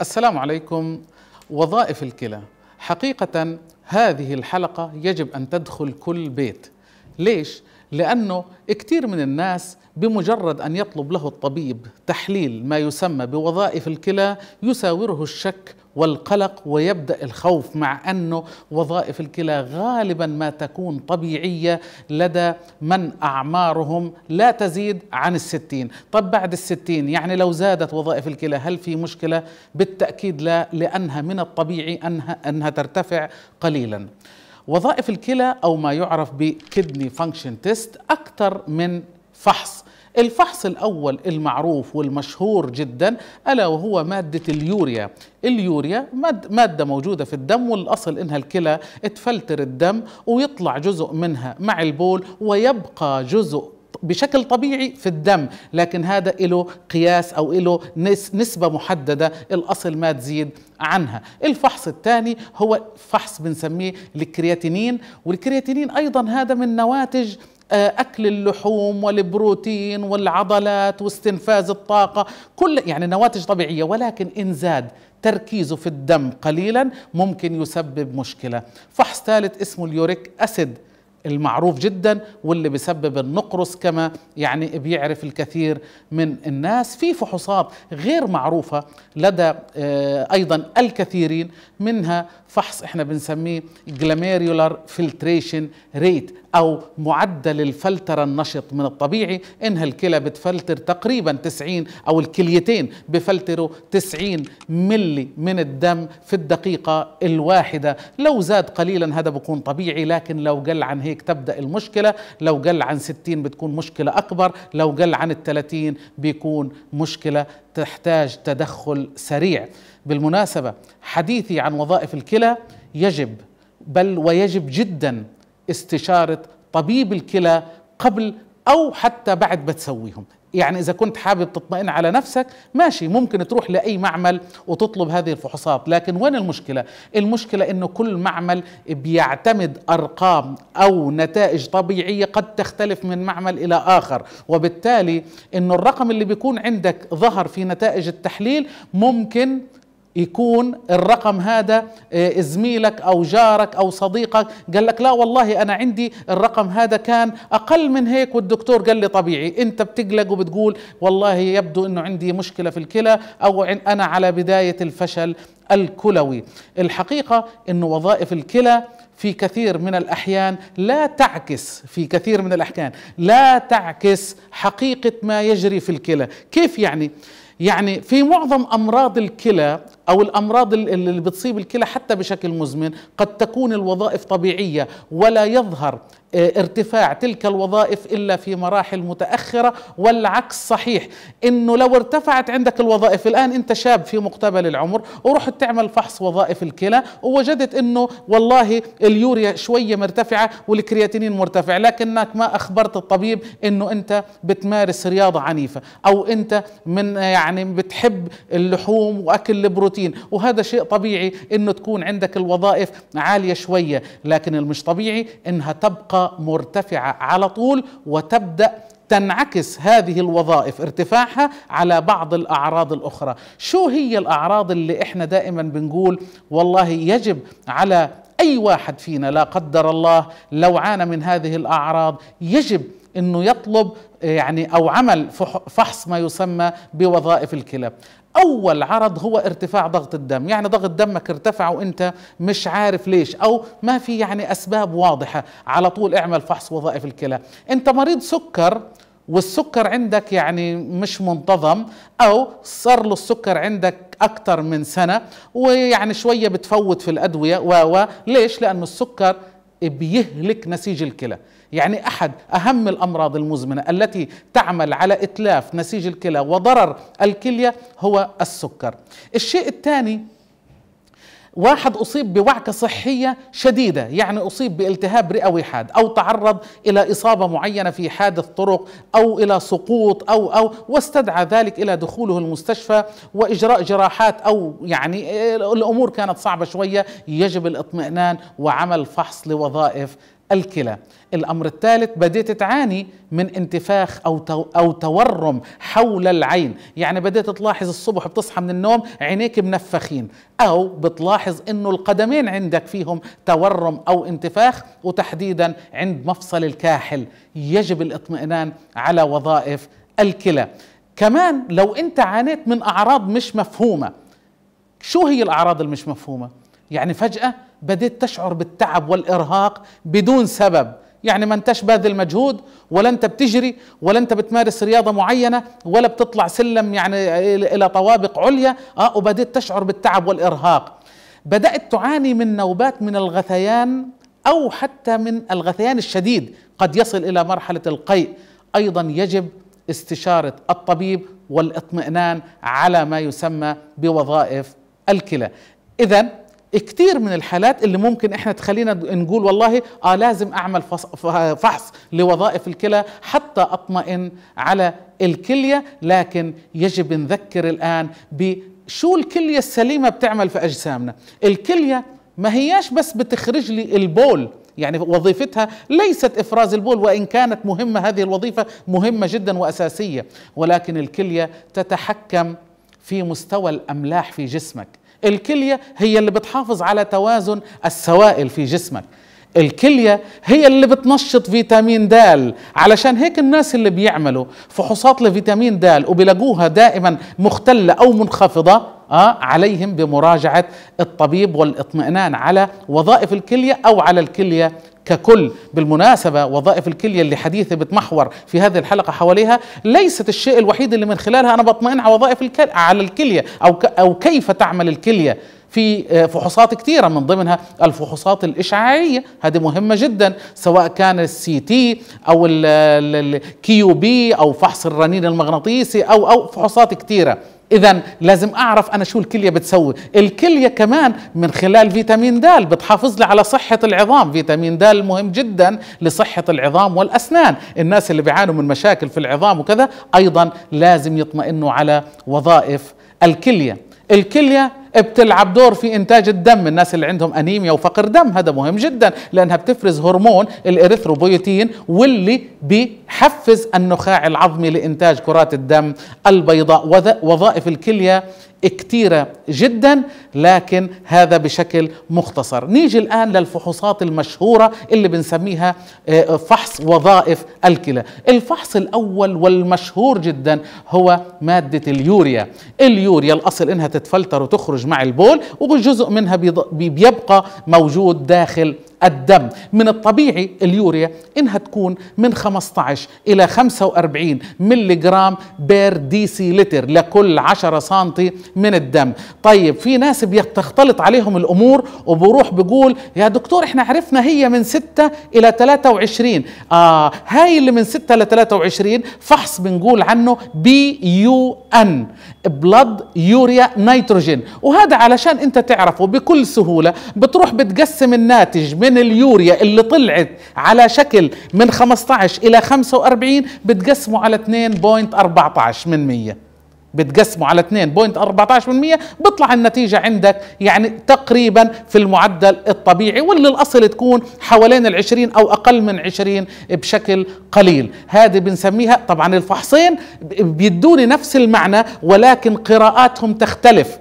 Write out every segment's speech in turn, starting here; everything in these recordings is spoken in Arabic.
السلام عليكم وظائف الكلى حقيقة هذه الحلقة يجب أن تدخل كل بيت ليش؟ لأنه كثير من الناس بمجرد أن يطلب له الطبيب تحليل ما يسمى بوظائف الكلى يساوره الشك والقلق ويبدا الخوف مع انه وظائف الكلى غالبا ما تكون طبيعيه لدى من اعمارهم لا تزيد عن الستين طب بعد الستين يعني لو زادت وظائف الكلى هل في مشكله بالتاكيد لا لانها من الطبيعي انها انها ترتفع قليلا وظائف الكلى او ما يعرف بكدني فانكشن تيست اكثر من فحص الفحص الأول المعروف والمشهور جدا ألا وهو مادة اليوريا اليوريا مادة موجودة في الدم والأصل إنها الكلى تفلتر الدم ويطلع جزء منها مع البول ويبقى جزء بشكل طبيعي في الدم لكن هذا له قياس أو له نسبة محددة الأصل ما تزيد عنها الفحص الثاني هو فحص بنسميه الكرياتينين والكرياتينين أيضا هذا من نواتج آه، أكل اللحوم والبروتين والعضلات واستنفاذ الطاقة كل يعني نواتج طبيعية ولكن إن زاد تركيزه في الدم قليلا ممكن يسبب مشكلة فحص ثالث اسمه اليوريك أسيد المعروف جدا واللي بيسبب النقرس كما يعني بيعرف الكثير من الناس في فحوصات غير معروفة لدى آه، أيضا الكثيرين منها فحص احنا بنسميه جلاميريولار فلتريشن ريت أو معدل الفلترة النشط من الطبيعي إنها الكلى بتفلتر تقريبا 90 أو الكليتين بفلتروا 90 ملي من الدم في الدقيقة الواحدة لو زاد قليلا هذا بكون طبيعي لكن لو قل عن هيك هيك تبدأ المشكلة لو قل عن 60 بتكون مشكلة أكبر لو قل عن ال 30 بيكون مشكلة تحتاج تدخل سريع بالمناسبة حديثي عن وظائف الكلى يجب بل ويجب جدا استشارة طبيب الكلى قبل او حتى بعد ما تسويهم يعني اذا كنت حابب تطمئن على نفسك ماشي ممكن تروح لاي معمل وتطلب هذه الفحوصات لكن وين المشكله المشكله انه كل معمل بيعتمد ارقام او نتائج طبيعيه قد تختلف من معمل الى اخر وبالتالي انه الرقم اللي بيكون عندك ظهر في نتائج التحليل ممكن يكون الرقم هذا آه، زميلك او جارك او صديقك قال لك لا والله انا عندي الرقم هذا كان اقل من هيك والدكتور قال لي طبيعي انت بتقلق وبتقول والله يبدو انه عندي مشكله في الكلى او انا على بدايه الفشل الكلوي الحقيقه انه وظائف الكلى في كثير من الاحيان لا تعكس في كثير من الاحيان لا تعكس حقيقه ما يجري في الكلى كيف يعني يعني في معظم امراض الكلى أو الأمراض اللي بتصيب الكلى حتى بشكل مزمن قد تكون الوظائف طبيعية ولا يظهر إيه، ارتفاع تلك الوظائف الا في مراحل متاخره والعكس صحيح انه لو ارتفعت عندك الوظائف الان انت شاب في مقتبل العمر ورحت تعمل فحص وظائف الكلى ووجدت انه والله اليوريا شويه مرتفعه والكرياتينين مرتفع لكنك ما اخبرت الطبيب انه انت بتمارس رياضه عنيفه او انت من يعني بتحب اللحوم واكل البروتين وهذا شيء طبيعي انه تكون عندك الوظائف عاليه شويه لكن المش طبيعي انها تبقى مرتفعه على طول وتبدا تنعكس هذه الوظائف ارتفاعها على بعض الاعراض الاخرى، شو هي الاعراض اللي احنا دائما بنقول والله يجب على اي واحد فينا لا قدر الله لو عانى من هذه الاعراض يجب انه يطلب آه، يعني او عمل فحص ما يسمى بوظائف الكلى اول عرض هو ارتفاع ضغط الدم يعني ضغط دمك ارتفع وانت مش عارف ليش او ما في يعني اسباب واضحه على طول اعمل فحص وظائف الكلى انت مريض سكر والسكر عندك يعني مش منتظم او صار له السكر عندك اكتر من سنه ويعني شويه بتفوت في الادويه و ليش لانه السكر بيهلك نسيج الكلى يعني احد اهم الامراض المزمنه التي تعمل على اتلاف نسيج الكلى وضرر الكليه هو السكر. الشيء الثاني واحد أصيب بوعكة صحية شديدة يعني أصيب بالتهاب رئوي حاد أو تعرض إلى إصابة معينة في حادث طرق أو إلى سقوط أو أو واستدعى ذلك إلى دخوله المستشفى وإجراء جراحات أو يعني آه، الأمور كانت صعبة شوية يجب الاطمئنان وعمل فحص لوظائف الكلى الأمر الثالث بديت تعاني من انتفاخ أو, تو أو تورم حول العين يعني بديت تلاحظ الصبح بتصحى من النوم عينيك منفخين أو بتلاحظ أنه القدمين عندك فيهم تورم أو انتفاخ وتحديدا عند مفصل الكاحل يجب الاطمئنان على وظائف الكلى كمان لو أنت عانيت من أعراض مش مفهومة شو هي الأعراض المش مفهومة؟ يعني فجأة بديت تشعر بالتعب والارهاق بدون سبب يعني ما انتش باذل مجهود ولا انت بتجري ولا انت بتمارس رياضه معينه ولا بتطلع سلم يعني الى طوابق عليا اه وبديت تشعر بالتعب والارهاق بدات تعاني من نوبات من الغثيان او حتى من الغثيان الشديد قد يصل الى مرحله القيء ايضا يجب استشاره الطبيب والاطمئنان على ما يسمى بوظائف الكلى اذا كتير من الحالات اللي ممكن احنا تخلينا نقول والله اه لازم اعمل فحص لوظائف الكلى حتى اطمئن على الكليه لكن يجب نذكر الان بشو الكليه السليمه بتعمل في اجسامنا الكليه ما هياش بس بتخرج لي البول يعني وظيفتها ليست افراز البول وان كانت مهمه هذه الوظيفه مهمه جدا واساسيه ولكن الكليه تتحكم في مستوى الاملاح في جسمك الكلية هي اللي بتحافظ على توازن السوائل في جسمك الكلية هي اللي بتنشط فيتامين د علشان هيك الناس اللي بيعملوا فحوصات لفيتامين د وبيلاقوها دائما مختلة أو منخفضة آه عليهم بمراجعة الطبيب والاطمئنان على وظائف الكلية أو على الكلية ككل بالمناسبة وظائف الكلية اللي حديثة بتمحور في هذه الحلقة حواليها ليست الشيء الوحيد اللي من خلالها أنا بطمئن على وظائف الكلية على الكلية أو, أو كيف تعمل الكلية في آه، فحوصات كثيرة من ضمنها الفحوصات الإشعاعية هذه مهمة جدا سواء كان السي تي أو الكيو بي أو فحص الرنين المغناطيسي أو أو فحوصات كثيرة اذا لازم اعرف انا شو الكليه بتسوي الكليه كمان من خلال فيتامين د بتحافظ لي على صحه العظام فيتامين د مهم جدا لصحه العظام والاسنان الناس اللي بيعانوا من مشاكل في العظام وكذا ايضا لازم يطمئنوا على وظائف الكليه الكليه بتلعب دور في انتاج الدم الناس اللي عندهم انيميا وفقر دم هذا مهم جدا لانها بتفرز هرمون الاريثروبويتين واللي بحفز النخاع العظمي لانتاج كرات الدم البيضاء وظائف الكليه كتيرة جدا لكن هذا بشكل مختصر نيجي الآن للفحوصات المشهورة اللي بنسميها آه، فحص وظائف الكلى الفحص الأول والمشهور جدا هو مادة اليوريا اليوريا الأصل إنها تتفلتر وتخرج مع البول وجزء منها بيبقى موجود داخل الدم من الطبيعي اليوريا إنها تكون من 15 إلى 45 ملي جرام بير دي سي لتر لكل 10 سنتي من الدم طيب في ناس بتختلط عليهم الأمور وبروح بقول يا دكتور إحنا عرفنا هي من 6 إلى 23 آه هاي اللي من 6 إلى 23 فحص بنقول عنه بي يو ان بلد يوريا نيتروجين وهذا علشان انت تعرفه بكل سهوله بتروح بتقسم الناتج من من اليوريا اللي طلعت على شكل من 15 إلى 45 بتقسمه على 2.14 من 100 بتقسمه على 2.14% بيطلع النتيجة عندك يعني تقريبا في المعدل الطبيعي واللي الأصل تكون حوالين العشرين أو أقل من عشرين بشكل قليل هذه بنسميها طبعا الفحصين بيدوني نفس المعنى ولكن قراءاتهم تختلف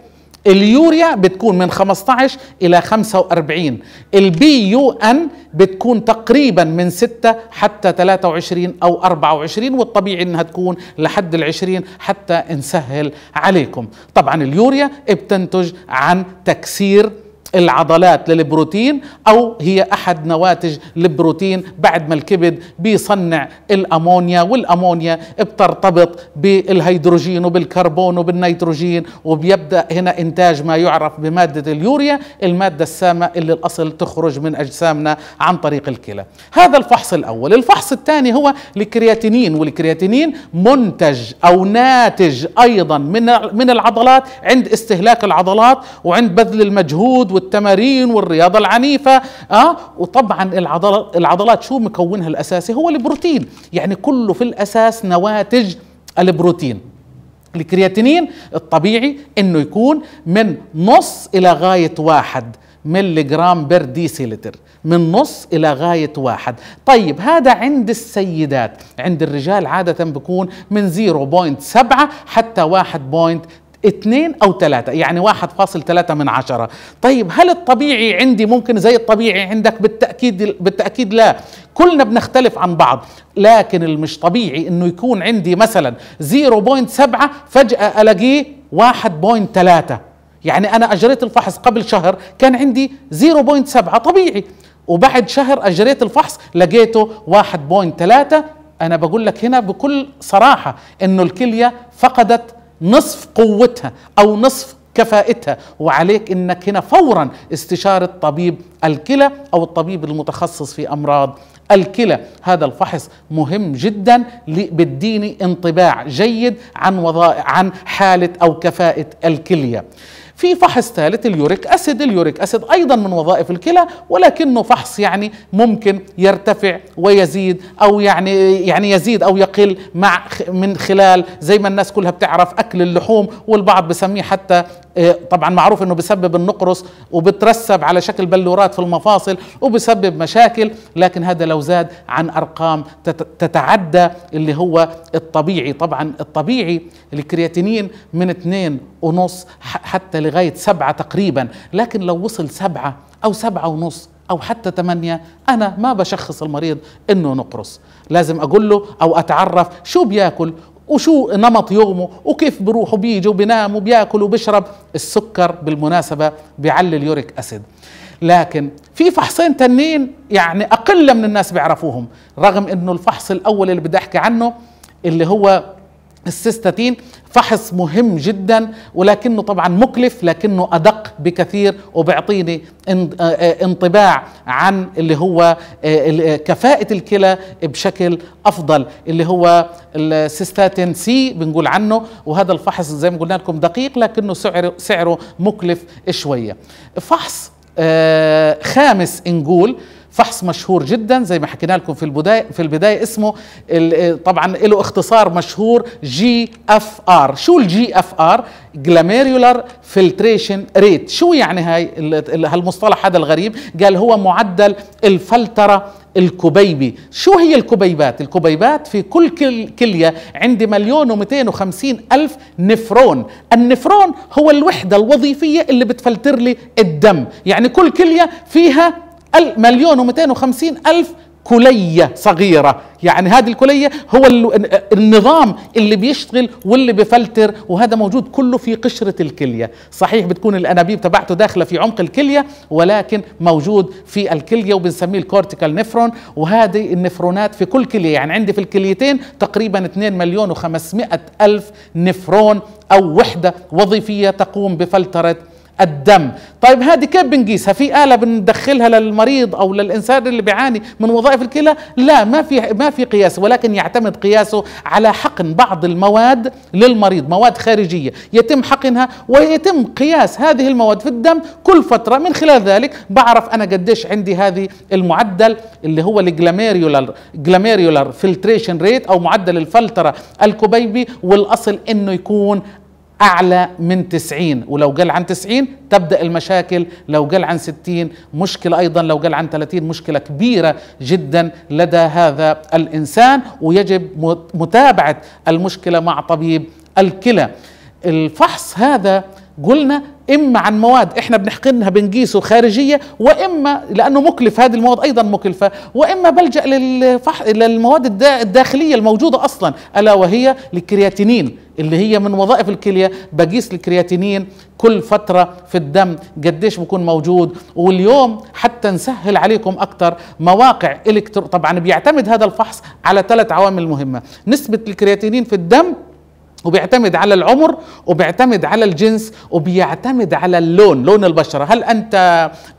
اليوريا بتكون من 15 إلى 45 البي يو أن بتكون تقريبا من 6 حتى 23 أو 24 والطبيعي أنها تكون لحد ال 20 حتى نسهل عليكم طبعا اليوريا بتنتج عن تكسير العضلات للبروتين او هي احد نواتج البروتين بعد ما الكبد بيصنع الامونيا والامونيا بترتبط بالهيدروجين وبالكربون وبالنيتروجين وبيبدا هنا انتاج ما يعرف بماده اليوريا الماده السامه اللي الاصل تخرج من اجسامنا عن طريق الكلى هذا الفحص الاول الفحص الثاني هو الكرياتينين والكرياتينين منتج او ناتج ايضا من من العضلات عند استهلاك العضلات وعند بذل المجهود والتمارين والرياضه العنيفه اه وطبعا العضلات العضلات شو مكونها الاساسي هو البروتين يعني كله في الاساس نواتج البروتين الكرياتينين الطبيعي انه يكون من نص الى غايه واحد ملي جرام ديسيلتر من نص إلى غاية واحد طيب هذا عند السيدات عند الرجال عادة بكون من 0.7 حتى اثنين او ثلاثة يعني واحد فاصل ثلاثة من عشرة طيب هل الطبيعي عندي ممكن زي الطبيعي عندك بالتأكيد بالتأكيد لا كلنا بنختلف عن بعض لكن المش طبيعي انه يكون عندي مثلا 0.7 فجأة الاقيه 1.3 يعني انا اجريت الفحص قبل شهر كان عندي 0.7 طبيعي وبعد شهر اجريت الفحص لقيته 1.3 انا بقول لك هنا بكل صراحة انه الكلية فقدت نصف قوتها او نصف كفائتها وعليك انك هنا فورا استشاره طبيب الكلى او الطبيب المتخصص في امراض الكلى هذا الفحص مهم جدا بديني انطباع جيد عن عن حاله او كفاءه الكليه في فحص ثالث اليوريك أسيد اليوريك أسيد أيضا من وظائف الكلى ولكنه فحص يعني ممكن يرتفع ويزيد أو يعني يعني يزيد أو يقل مع من خلال زي ما الناس كلها بتعرف أكل اللحوم والبعض بسميه حتى آه، طبعا معروف انه بسبب النقرس وبترسب على شكل بلورات في المفاصل وبسبب مشاكل لكن هذا لو زاد عن ارقام تتعدى اللي هو الطبيعي طبعا الطبيعي الكرياتينين من 2 ونص حتى لغاية سبعة تقريبا لكن لو وصل سبعة أو سبعة ونص أو حتى ثمانية أنا ما بشخص المريض أنه نقرص لازم أقول له أو أتعرف شو بياكل وشو نمط يومه وكيف بروح وبيجي وبينام وبياكل وبشرب السكر بالمناسبة بيعلي اليوريك أسيد لكن في فحصين تنين يعني أقل من الناس بيعرفوهم رغم أنه الفحص الأول اللي بدي أحكي عنه اللي هو السيستاتين فحص مهم جدا ولكنه طبعا مكلف لكنه ادق بكثير وبيعطيني آه، انطباع عن اللي هو آه، آه، كفاءه الكلى بشكل افضل اللي هو السيستاتين سي بنقول عنه وهذا الفحص زي ما قلنا لكم دقيق لكنه سعره سعره مكلف شويه فحص خامس نقول فحص مشهور جدا زي ما حكينا لكم في البدايه في البدايه اسمه طبعا له اختصار مشهور جي اف ار شو الجي اف ار جلاميرولار فلتريشن ريت شو يعني هاي هالمصطلح هذا الغريب قال هو معدل الفلتره الكبيبي شو هي الكبيبات الكبيبات في كل كلية عندي مليون ومتين وخمسين ألف نفرون النفرون هو الوحدة الوظيفية اللي بتفلتر لي الدم يعني كل كلية فيها مليون و250 ألف كلية صغيرة يعني هذه الكلية هو النظام اللي بيشتغل واللي بفلتر وهذا موجود كله في قشرة الكلية صحيح بتكون الأنابيب تبعته داخلة في عمق الكلية ولكن موجود في الكلية وبنسميه الكورتيكال نفرون وهذه النفرونات في كل كلية يعني عندي في الكليتين تقريبا 2 مليون و500 ألف نفرون أو وحدة وظيفية تقوم بفلترة الدم طيب هذه كيف بنقيسها في آلة بندخلها للمريض أو للإنسان اللي بيعاني من وظائف الكلى لا ما في ما في قياس ولكن يعتمد قياسه على حقن بعض المواد للمريض مواد خارجية يتم حقنها ويتم قياس هذه المواد في الدم كل فترة من خلال ذلك بعرف أنا قديش عندي هذه المعدل اللي هو الجلاميريولار جلاميريولار فلتريشن ريت أو معدل الفلترة الكبيبي والأصل أنه يكون أعلى من 90 ولو قل عن 90 تبدأ المشاكل لو قل عن 60 مشكلة أيضا لو قل عن 30 مشكلة كبيرة جدا لدى هذا الإنسان ويجب متابعة المشكلة مع طبيب الكلى الفحص هذا قلنا اما عن مواد احنا بنحقنها بنقيسه خارجيه واما لانه مكلف هذه المواد ايضا مكلفه واما بلجا للفح... للمواد الداخليه الموجوده اصلا الا وهي الكرياتينين اللي هي من وظائف الكليه بقيس الكرياتينين كل فتره في الدم قديش بكون موجود واليوم حتى نسهل عليكم اكثر مواقع الكترو طبعا بيعتمد هذا الفحص على ثلاث عوامل مهمه نسبه الكرياتينين في الدم وبيعتمد على العمر وبيعتمد على الجنس وبيعتمد على اللون لون البشره هل انت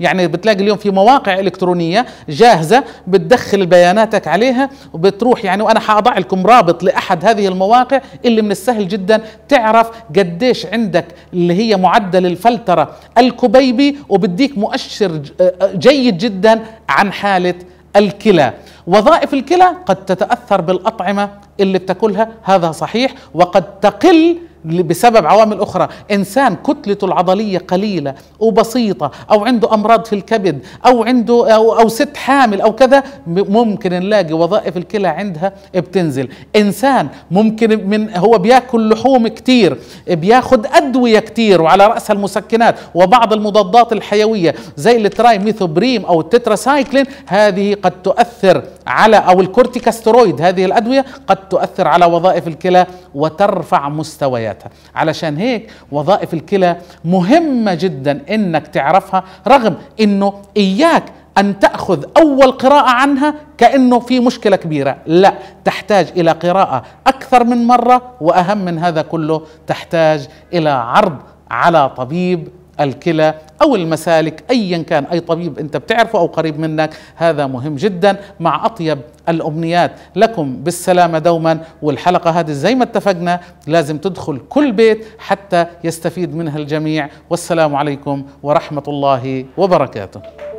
يعني بتلاقي اليوم في مواقع الكترونيه جاهزه بتدخل بياناتك عليها وبتروح يعني وانا حاضع لكم رابط لاحد هذه المواقع اللي من السهل جدا تعرف قديش عندك اللي هي معدل الفلتره الكبيبي وبديك مؤشر آه، جيد جدا عن حاله الكلى وظائف الكلى قد تتاثر بالاطعمه اللي بتاكلها هذا صحيح وقد تقل بسبب عوامل اخرى انسان كتلته العضليه قليله وبسيطه او عنده امراض في الكبد او عنده او, أو ست حامل او كذا ممكن نلاقي وظائف الكلى عندها بتنزل انسان ممكن من هو بياكل لحوم كتير بياخد ادويه كتير وعلى راسها المسكنات وبعض المضادات الحيويه زي الترايميثوبريم او التتراسايكلين هذه قد تؤثر على او الكورتيكاسترويد هذه الادويه قد تؤثر على وظائف الكلى وترفع مستويات حياتها علشان هيك وظائف الكلى مهمة جدا انك تعرفها رغم انه اياك ان تاخذ اول قراءه عنها كانه في مشكله كبيره لا تحتاج الى قراءه اكثر من مره واهم من هذا كله تحتاج الى عرض على طبيب الكلى أو المسالك أيا كان أي طبيب أنت بتعرفه أو قريب منك هذا مهم جدا مع أطيب الأمنيات لكم بالسلامة دوما والحلقة هذه زي ما اتفقنا لازم تدخل كل بيت حتى يستفيد منها الجميع والسلام عليكم ورحمة الله وبركاته